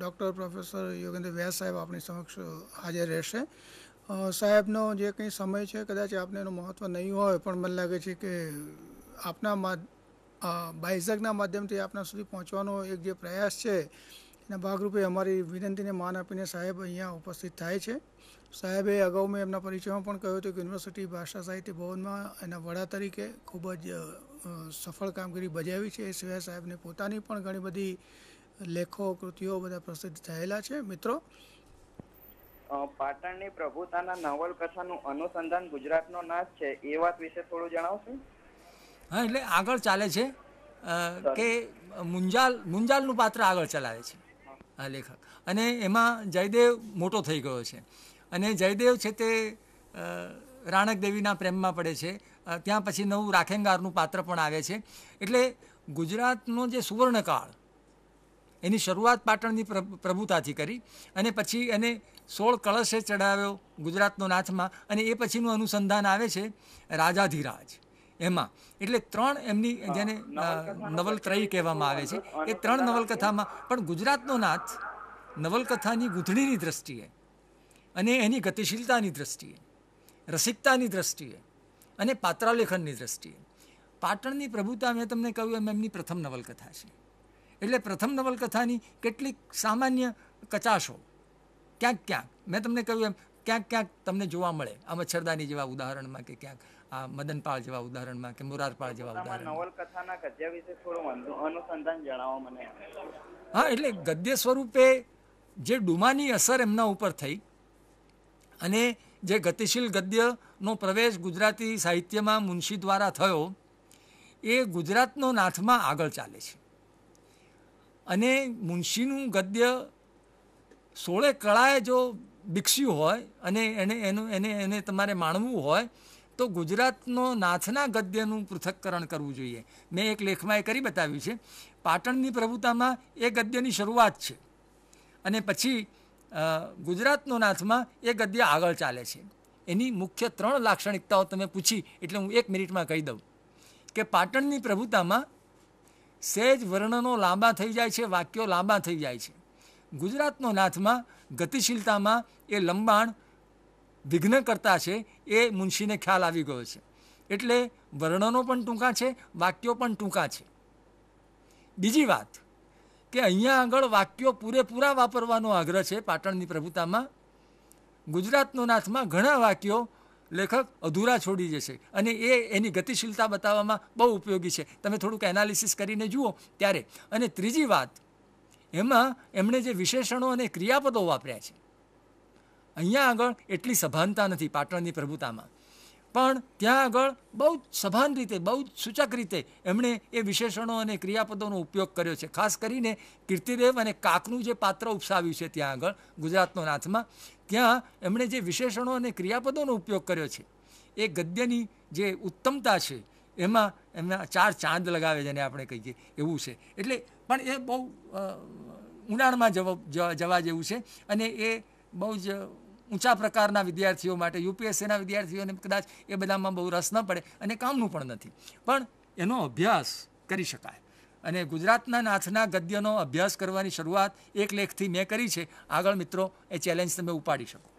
doctor professor Yogendra વ્યાસ સાહેબ આપણી સમક્ષ હાજર રહેશે સાહેબનો જે કંઈ સમય છે કદાચ આપને એનું મહત્ત્વ નહીં હોય પણ મને લાગે છે કે આપના બાઇઝકના માધ્યમથી આપના સુધી પહોંચવાનો એક જે પ્રયાસ છે એના ભાગરૂપે અમારી વિનંતીને માન આપીને સાહેબ અહીંયા ઉપસ્થિત થાય છે સાહેબે અગાઉ મેં એમના પરિચયમાં પણ કહ્યું હતું કે યુનિવર્સિટી ભાષા સાહિત્ય ભવનમાં એના વડા તરીકે ખૂબ જ સફળ કામગીરી બજાવી છે એ સિવાય સાહેબને પોતાની પણ ઘણી બધી લેખો કૃતિઓ બધા પ્રસિદ્ધ થયેલા છે મિત્રો પાટણની પ્રભુતાના નવલકથાનું અનુસંધાન ગુજરાતનો નાશ છે એ વાત વિશે થોડું જણાવશો હા એટલે આગળ ચાલે છે કે મુંજાલ મુંજાલનું પાત્ર આગળ ચલાવે છે આ લેખક અને એમાં જયદેવ મોટો થઈ ગયો છે અને જયદેવ છે તે રાણક દેવીના પ્રેમમાં પડે છે ત્યાં પછી નવું રાખેંગારનું પાત્ર પણ આવે છે એટલે ગુજરાતનો જે સુવર્ણકાળ એની શરૂઆત પાટણની પ્રભુતાથી કરી અને પછી એને સોળ કળશે ચડાવ્યો ગુજરાતનો નાથમાં અને એ પછીનું અનુસંધાન આવે છે રાજાધિરાજ એમાં એટલે ત્રણ એમની જેને નવલત્રયી કહેવામાં આવે છે એ ત્રણ નવલકથામાં પણ ગુજરાતનો નાથ નવલકથાની ગૂંથણીની દ્રષ્ટિએ અને એની ગતિશીલતાની દ્રષ્ટિએ રસિકતાની દ્રષ્ટિએ અને પાત્રાલેખનની દ્રષ્ટિએ પાટણની પ્રભુતા મેં તમને કહ્યું એમ એમની પ્રથમ નવલકથા છે એટલે પ્રથમ નવલકથાની કેટલીક સામાન્ય કચાશો ક્યાંક ક્યાંક મેં તમને કહ્યું એમ ક્યાંક ક્યાંક તમને જોવા મળે આ મચ્છરદાની જેવા ઉદાહરણમાં કે ક્યાંક આ મદનપાળ જેવા ઉદાહરણમાં કે મુરારપાળ જેવા ઉદાહરણ નવલકથાના ગદ્ય વિશે થોડું અનુસંધાન જણાવો મને હા એટલે ગદ્ય સ્વરૂપે જે ડુમાની અસર એમના ઉપર થઈ અને જે ગતિશીલ ગદ્યનો પ્રવેશ ગુજરાતી સાહિત્યમાં મુનશી દ્વારા થયો એ ગુજરાતનો નાથમાં આગળ ચાલે છે અને મુનશીનું ગદ્ય સોળે કળાએ જો વિકસ્યું હોય અને એને એનું એને એને તમારે માણવું હોય તો ગુજરાતનો નાથના ગદ્યનું પૃથક્કરણ કરવું જોઈએ મેં એક લેખમાં એ કરી બતાવ્યું છે પાટણની પ્રભુતામાં એ ગદ્યની શરૂઆત છે અને પછી ગુજરાતનો નાથમાં એ ગદ્ય આગળ ચાલે છે એની મુખ્ય ત્રણ લાક્ષણિકતાઓ તમે પૂછી એટલે હું એક મિનિટમાં કહી દઉં કે પાટણની પ્રભુતામાં સહેજ વર્ણનો લાંબા થઈ જાય છે વાક્યો લાંબા થઈ જાય છે ગુજરાતનો નાથમાં ગતિશીલતામાં એ લંબાણ વિઘ્ન કરતા છે એ મુનશીને ખ્યાલ આવી ગયો છે એટલે વર્ણનો પણ ટૂંકા છે વાક્યો પણ ટૂંકા છે બીજી વાત કે અહીંયા આગળ વાક્યો પૂરેપૂરા વાપરવાનો આગ્રહ છે પાટણની પ્રભુતામાં ગુજરાતનો નાથમાં ઘણા વાક્યો લેખક અધૂરા છોડી જશે અને એ એની ગતિશીલતા બતાવવામાં બહુ ઉપયોગી છે તમે થોડુંક એનાલિસિસ કરીને જુઓ ત્યારે અને ત્રીજી વાત એમાં એમણે જે વિશેષણો અને ક્રિયાપદો વાપર્યા છે અહીંયા આગળ એટલી સભાનતા નથી પાટણની પ્રભુતામાં પણ ત્યાં આગળ બહુ જ સભાન રીતે બહુ જ સૂચક રીતે એમણે એ વિશેષણો અને ક્રિયાપદોનો ઉપયોગ કર્યો છે ખાસ કરીને કીર્તિદેવ અને કાકનું જે પાત્ર ઉપસાવ્યું છે ત્યાં આગળ ગુજરાતનો નાથમાં ત્યાં એમણે જે વિશેષણો અને ક્રિયાપદોનો ઉપયોગ કર્યો છે એ ગદ્યની જે ઉત્તમતા છે એમાં એમના ચાર ચાંદ લગાવે જેને આપણે કહીએ એવું છે એટલે પણ એ બહુ ઊંડાણમાં જવા જેવું છે અને એ બહુ જ ઊંચા પ્રકારના વિદ્યાર્થીઓ માટે યુપીએસસીના વિદ્યાર્થીઓને કદાચ એ બધામાં બહુ રસ ન પડે અને કામનું પણ નથી પણ એનો અભ્યાસ કરી શકાય અને ગુજરાતના નાથના ગદ્યનો અભ્યાસ કરવાની શરૂઆત એક લેખથી મેં કરી છે આગળ મિત્રો એ ચેલેન્જ તમે ઉપાડી શકો